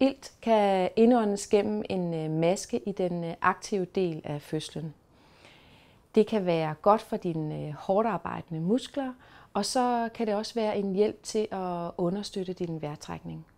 Ilt kan indåndes gennem en øh, maske i den øh, aktive del af fødslen. Det kan være godt for dine øh, hårdt arbejdende muskler, og så kan det også være en hjælp til at understøtte din vejrtrækning.